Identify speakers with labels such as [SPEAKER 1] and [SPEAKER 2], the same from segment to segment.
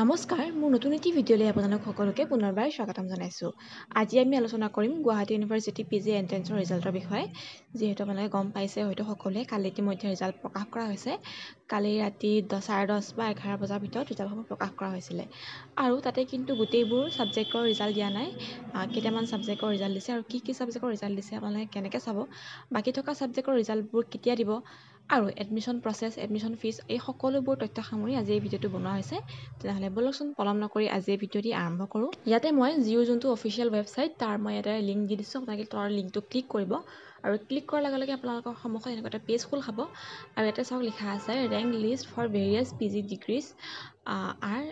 [SPEAKER 1] নমস্কাৰ মোৰ নতুন এটি ভিডিঅ'লৈ আপোনালোক সকলোকে পুনৰবাৰ স্বাগতম জনাইছোঁ আজি আমি আলোচনা কৰিম গুৱাহাটী ইউনিভাৰ্চিটি পি জি এণ্ট্ৰেঞ্চৰ ৰিজাল্টৰ বিষয়ে যিহেতু আপোনালোকে গম পাইছে হয়তো সকলোৱে কালি ইতিমধ্যে ৰিজাল্ট প্ৰকাশ কৰা হৈছে কালি ৰাতি দহ চাৰে দহ বা এঘাৰ বজাৰ ভিতৰত ৰিজাল্টসমূহ প্ৰকাশ কৰা হৈছিলে আৰু তাতে কিন্তু গোটেইবোৰ ছাবজেক্টৰ ৰিজাল্ট দিয়া নাই কেইটামান ছাবজেক্টৰ ৰিজাল্ট দিছে আৰু কি কি ছাবজেক্টৰ ৰিজাল্ট দিছে আপোনালোকে কেনেকৈ চাব বাকী থকা ছাবজেক্টৰ ৰিজাল্টবোৰ কেতিয়া দিব আৰু এডমিশ্যন প্ৰচেছ এডমিশ্যন ফিজ এই সকলোবোৰ তথ্য সামৰি আজি এই ভিডিঅ'টো বনোৱা হৈছে তেনেহ'লে বলকচোন পলম নকৰি আজি এই ভিডিঅ'টি আৰম্ভ কৰোঁ ইয়াতে মই জিঅ' যোনটো অফিচিয়েল ৱেবছাইট তাৰ মই ইয়াতে লিংক দি দিছোঁ আপোনালোকে তলৰ লিংকটো ক্লিক কৰিব আৰু ক্লিক কৰাৰ লগে লগে আপোনালোকৰ সন্মুখত এনেকুৱা এটা পেজ খোল খাব আৰু ইয়াতে চাওক লিখা আছে rank list for various P G degrees are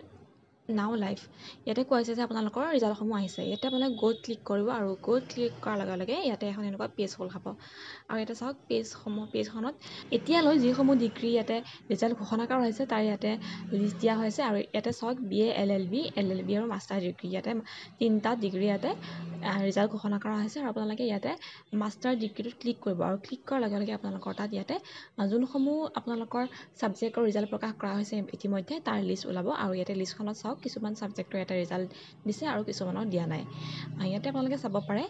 [SPEAKER 1] now live ইয়াতে কৈ আছে যে আপোনালোকৰ ৰিজাল্টসমূহ আহিছে ইয়াতে আপোনালোকে গ'ড ক্লিক কৰিব আৰু গ'ড ক্লিক কৰাৰ লগে লগে ইয়াতে এখন এনেকুৱা পেজ হ'ল খাব আৰু ইয়াতে চাওক পেজসমূহ পেজখনত এতিয়ালৈ যিসমূহ ডিগ্ৰী ইয়াতে ৰিজাল্ট ঘোষণা কৰা হৈছে তাৰ ইয়াতে লিষ্ট দিয়া হৈছে আৰু ইয়াতে চাওক B A L L B L L B আৰু মাষ্টাৰ ডিগ্ৰী ইয়াতে তিনিটা ডিগ্ৰী ইয়াতে ৰিজাল্ট ঘোষণা কৰা হৈছে আৰু আপোনালোকে ইয়াতে মাষ্টাৰ ডিগ্ৰীটোত ক্লিক কৰিব আৰু ক্লিক কৰাৰ লগে লগে আপোনালোকৰ তাত ইয়াতে যোনসমূহ আপোনালোকৰ ছাবজেক্টৰ ৰিজাল্ট প্ৰকাশ কৰা হৈছে ইতিমধ্যে তাৰ লিষ্ট ওলাব আৰু ইয়াতে লিষ্টখনত চাওক কিছুমান ছাবজেক্টৰ ইয়াতে ৰিজাল্ট দিছে আৰু কিছুমানক দিয়া নাই ইয়াতে আপোনালোকে চাব পাৰে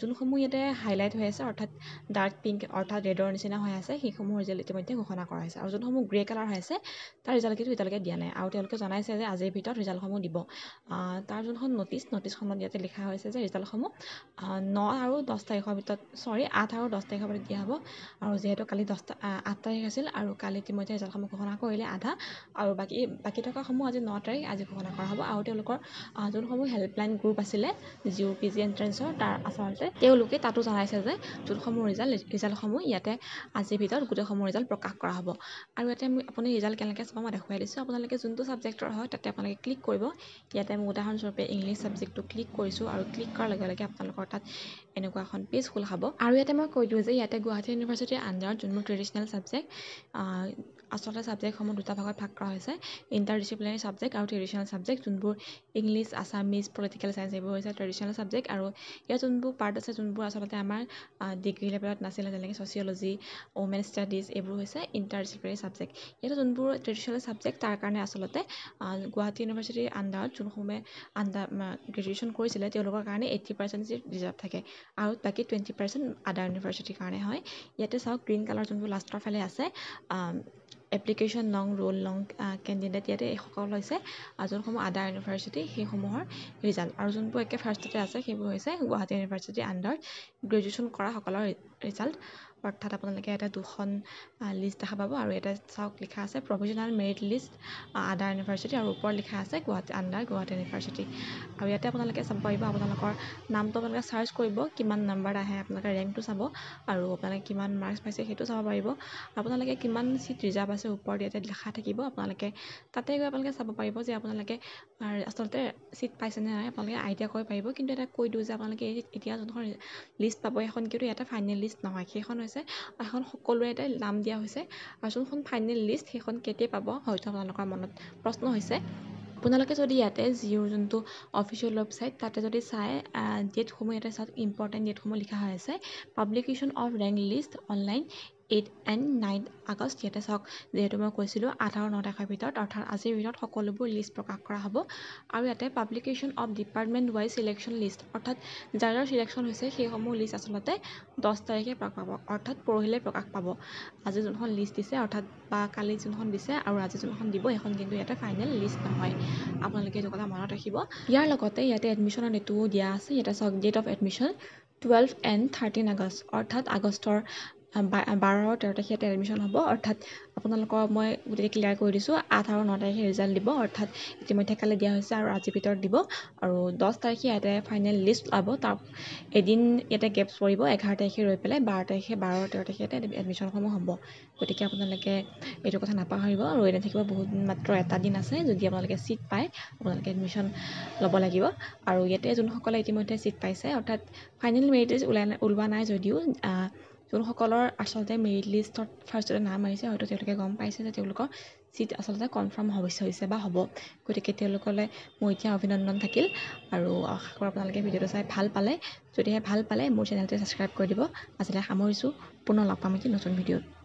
[SPEAKER 1] যোনসমূহ ইয়াতে হাইলাইট হৈ আছে অৰ্থাৎ ডাৰ্ক পিংক অৰ্থাৎ ৰেডৰ নিচিনা হৈ আছে সেইসমূহ ৰিজাল্ট ইতিমধ্যে ঘোষণা কৰা হৈছে আৰু যোনসমূহ গ্ৰে কালাৰ হৈ আছে তাৰ ৰিজাল্ট কিন্তু এতিয়ালৈকে দিয়া নাই আৰু তেওঁলোকে জনাইছে যে আজিৰ ভিতৰত ৰিজাল্টসমূহ দিব তাৰ যোনখন নটিছ নটিছখনত ইয়াতে লিখা হৈছে যে ৰিজাল্টসমূহ ন আৰু দহ তাৰিখৰ ভিতৰত চৰি আঠ আৰু দহ তাৰিখৰ ভিতৰত দিয়া হ'ব আৰু যিহেতু কালি দহটা আঠ তাৰিখ আছিল আৰু কালি ইতিমধ্যে ৰিজাল্টসমূহ ঘোষণা কৰিলে আধা আৰু বাকী বাকী থকাসমূহ আজি ন তাৰিখ আজি ঘোষণা কৰা হ'ব আৰু তেওঁলোকৰ যোনসমূহ হেল্পলাইন গ্ৰুপ আছিলে জি অ' পি জি এণ্ট্ৰেঞ্চৰ তাৰ আচলতে তেওঁলোকে তাতো জনাইছে যে যোনসমূহ ৰিজাল্ট ৰিজাল্টসমূহ ইয়াতে আজিৰ ভিতৰত গোটেইসমূহ ৰিজাল্ট প্ৰকাশ কৰা হ'ব আৰু ইয়াতে মই আপুনি ৰিজাল্ট কেনেকৈ চাব মই দেখুৱাই দিছোঁ আপোনালোকে যোনটো ছাবজেক্টৰ হয় তাতে আপোনালোকে ক্লিক কৰিব ইয়াতে মই উদাহৰণস্বৰূপে ইংলিছ ছাবজেক্টটো ক্লিক কৰিছোঁ আৰু ক্লিক কৰাৰ লগে লগে আপোনালোকৰ তাত এনেকুৱা এখন পেজ খোল খাব আৰু ইয়াতে মই কৈ দিওঁ যে ইয়াতে গুৱাহাটী ইউনিভাৰ্চিটিৰ আণ্ডাৰত যোনবোৰ ট্ৰেডিশ্যনেল ছাবজেক্ট আচলতে ছাবজেক্টসমূহ দুটা ভাগত ভাগ কৰা হৈছে ইণ্টাৰ ডিচিপ্লিনাৰী ছাবজেক্ট আৰু ট্ৰেডিশ্যনেল ছাবজেক্ট যোনবোৰ ইংলিছ আছামিজ পলিটিকেল ছায়েঞ্চ এইবোৰ হৈছে ট্ৰেডিশ্যনেল ছাবজেক্ট আৰু ইয়াৰ যোনবোৰ পাৰ্ট আছে যোনবোৰ আচলতে আমাৰ ডিগ্ৰী লেভেলত নাছিলে যেনেকৈ ছ'চিয়লজি ওমেন ষ্টাডিজ এইবোৰ হৈছে ইণ্টাৰ ডিচিপ্লিনাৰী ছাবজেক্ট ইয়াতে যোনবোৰ ট্ৰেডিশ্যনেল ছাবজেক্ট তাৰ কাৰণে আচলতে গুৱাহাটী ইউনিভাৰ্চিটিৰ আণ্ডাৰত যোনসমূহে আণ্ডাৰ গ্ৰেজুৱেশ্যন কৰিছিলে তেওঁলোকৰ কাৰণে এইটি পাৰ্চেণ্ট ৰিজাৰ্ভ থাকে আৰু বাকী টুৱেণ্টি পাৰ্চেণ্ট আদাৰ ইউনিভাৰ্চিটিৰ কাৰণে হয় ইয়াতে চাওক গ্ৰীণ কালাৰ যোনবোৰ লাষ্টৰ ফালে আছে এপ্লিকেশ্যন লওঁ ৰোল লওঁ কেণ্ডিডেট ইয়াতে এইসকল হৈছে যোনসমূহ আদাৰ ইউনিভাৰ্চিটি সেইসমূহৰ ৰিজাল্ট আৰু যোনবোৰ একে ফাৰ্ষ্টতে আছে সেইবোৰ হৈছে গুৱাহাটী ইউনিভাৰ্চিটি আণ্ডাৰ গ্ৰেজুৱেশ্যন কৰাসকলৰ ৰিজাল্ট অৰ্থাৎ আপোনালোকে এটা দুখন লিষ্ট দেখা পাব আৰু এটা চাওক লিখা আছে provisional merit list other university আৰু ওপৰত লিখা আছে গুৱাহাটী আণ্ডাৰ গুৱাহাটী ইউনিভাৰ্চিটি আৰু ইয়াতে আপোনালোকে চাব পাৰিব আপোনালোকৰ নামটো আপোনালোকে চাৰ্চ কৰিব কিমান নাম্বাৰ আহে আপোনালোকে ৰেংকটো চাব আৰু আপোনালোকে কিমান মাৰ্কছ পাইছে সেইটো চাব পাৰিব আপোনালোকে কিমান চিট ৰিজাৰ্ভ আছে ওপৰত ইয়াতে লিখা থাকিব আপোনালোকে তাতে গৈ আপোনালোকে চাব পাৰিব যে আপোনালোকে আচলতে ছিট পাইছেনে নাই আপোনালোকে আইডিয়া কৰিব পাৰিব কিন্তু এটা কৈ দিওঁ যে আপোনালোকে এতিয়া যোনখন লিষ্ট পাব সেইখন কিন্তু ইয়াতে ফাইনেল লিষ্ট নহয় সেইখন হৈছে এখন সকলোৰে এটা নাম দিয়া হৈছে আৰু যোনখন ফাইনেল লিষ্ট সেইখন কেতিয়া পাব হয়তো আপোনালোকৰ মনত প্ৰশ্ন হৈছে আপোনালোকে যদি ইয়াতে জিঅ'ৰ যোনটো অফিচিয়েল ৱেবছাইট তাতে যদি চাই ডেটসমূহ ইয়াতে চাওক ইম্পৰ্টেণ্ট ডেটসমূহ লিখা হৈ আছে publication of rank list online eight and ninth August ইয়াতে চাওক যিহেতু মই কৈছিলোঁ আঠ আৰু ন তাৰিখৰ ভিতৰত অৰ্থাৎ আজিৰ ভিতৰত সকলোবোৰ লিষ্ট প্ৰকাশ কৰা হ'ব আৰু ইয়াতে publication of department wise selection list অৰ্থাৎ যাৰ যাৰ চিলেকশ্যন হৈছে সেইসমূহ লিষ্ট আচলতে দহ তাৰিখে প্ৰকাশ পাব অৰ্থাৎ পৰহিলৈ প্ৰকাশ পাব আজি যোনখন লিষ্ট দিছে অৰ্থাৎ বা কালি যোনখন দিছে আৰু আজি যোনখন দিব সেইখন কিন্তু ইয়াতে ফাইনেল লিষ্ট নহয় আপোনালোকে এইটো কথা মনত ৰাখিব ইয়াৰ লগতে ইয়াতে এডমিশ্যনৰ ডেটো দিয়া আছে ইয়াতে চাওক date of admission twelve and thirteen August অৰ্থাৎ আগষ্টৰ বাৰ তেৰ তাৰিখে ইয়াতে এডমিশ্যন হ'ব অৰ্থাৎ আপোনালোকৰ মই গোটেই ক্লিয়াৰ কৰি দিছোঁ আঠ আৰু ন তাৰিখে ৰিজাল্ট দিব অৰ্থাৎ ইতিমধ্যে কালি দিয়া হৈছে আৰু আজিৰ ভিতৰত দিব আৰু দহ তাৰিখে ইয়াতে ফাইনেল লিষ্ট ওলাব তাৰ এদিন ইয়াতে গেপছ পৰিব এঘাৰ তাৰিখে ৰৈ পেলাই বাৰ তাৰিখে বাৰ তেৰ তাৰিখে ইয়াতে এডমিশ্যনসমূহ হ'ব গতিকে আপোনালোকে এইটো কথা নাপাহৰিব আৰু ৰৈ নাথাকিব বহুত দিন মাত্ৰ এটা দিন আছে যদি আপোনালোকে ছিট পায় আপোনালোকে এডমিশ্যন ল'ব লাগিব আৰু ইয়াতে যোনসকলে ইতিমধ্যে চিট পাইছে অৰ্থাৎ ফাইনেল মেৰিট লিষ্ট ওলাই ওলোৱা নাই যদিও যোনসকলৰ আচলতে মেৰিট লিষ্টত ফাৰ্ষ্টতে নাম আহিছে হয়তো তেওঁলোকে গম পাইছে যে তেওঁলোকৰ ছিট আচলতে কনফাৰ্ম হ'ব হৈছে বা হ'ব গতিকে তেওঁলোকলৈ মোৰ এতিয়া অভিনন্দন থাকিল আৰু আশা কৰোঁ আপোনালোকে ভিডিঅ'টো চাই ভাল পালে যদিহে ভাল পালে মোৰ চেনেলটো ছাবস্ক্ৰাইব কৰি দিব আজিলৈ সামৰিছোঁ পুনৰ লগ পাম এতিয়া নতুন ভিডিঅ'ত